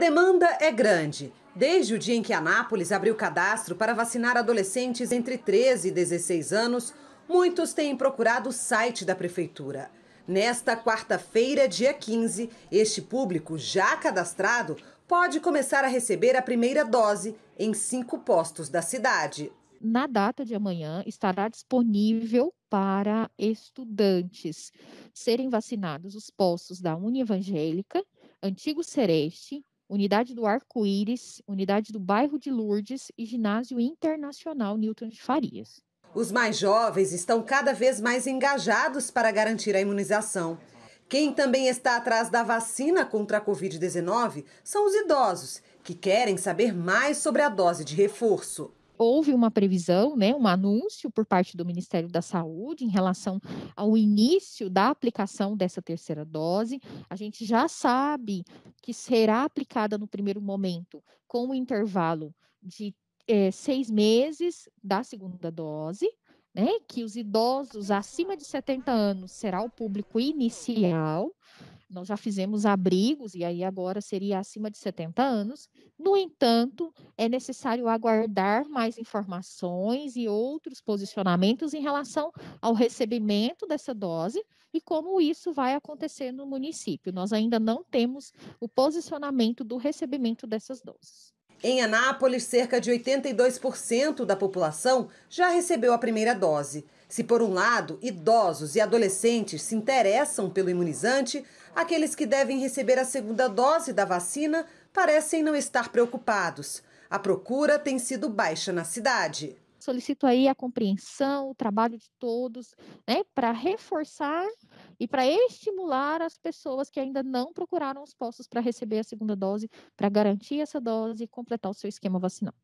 demanda é grande. Desde o dia em que Anápolis abriu cadastro para vacinar adolescentes entre 13 e 16 anos, muitos têm procurado o site da prefeitura. Nesta quarta-feira, dia 15, este público já cadastrado pode começar a receber a primeira dose em cinco postos da cidade. Na data de amanhã, estará disponível para estudantes serem vacinados os postos da Uni Evangélica, Antigo Sereste, Unidade do Arco-Íris, Unidade do Bairro de Lourdes e Ginásio Internacional Newton de Farias. Os mais jovens estão cada vez mais engajados para garantir a imunização. Quem também está atrás da vacina contra a Covid-19 são os idosos, que querem saber mais sobre a dose de reforço houve uma previsão, né, um anúncio por parte do Ministério da Saúde em relação ao início da aplicação dessa terceira dose. A gente já sabe que será aplicada no primeiro momento com o um intervalo de é, seis meses da segunda dose, né, que os idosos acima de 70 anos será o público inicial nós já fizemos abrigos, e aí agora seria acima de 70 anos. No entanto, é necessário aguardar mais informações e outros posicionamentos em relação ao recebimento dessa dose e como isso vai acontecer no município. Nós ainda não temos o posicionamento do recebimento dessas doses. Em Anápolis, cerca de 82% da população já recebeu a primeira dose. Se, por um lado, idosos e adolescentes se interessam pelo imunizante, aqueles que devem receber a segunda dose da vacina parecem não estar preocupados. A procura tem sido baixa na cidade solicito aí a compreensão, o trabalho de todos, né, para reforçar e para estimular as pessoas que ainda não procuraram os postos para receber a segunda dose, para garantir essa dose e completar o seu esquema vacinal.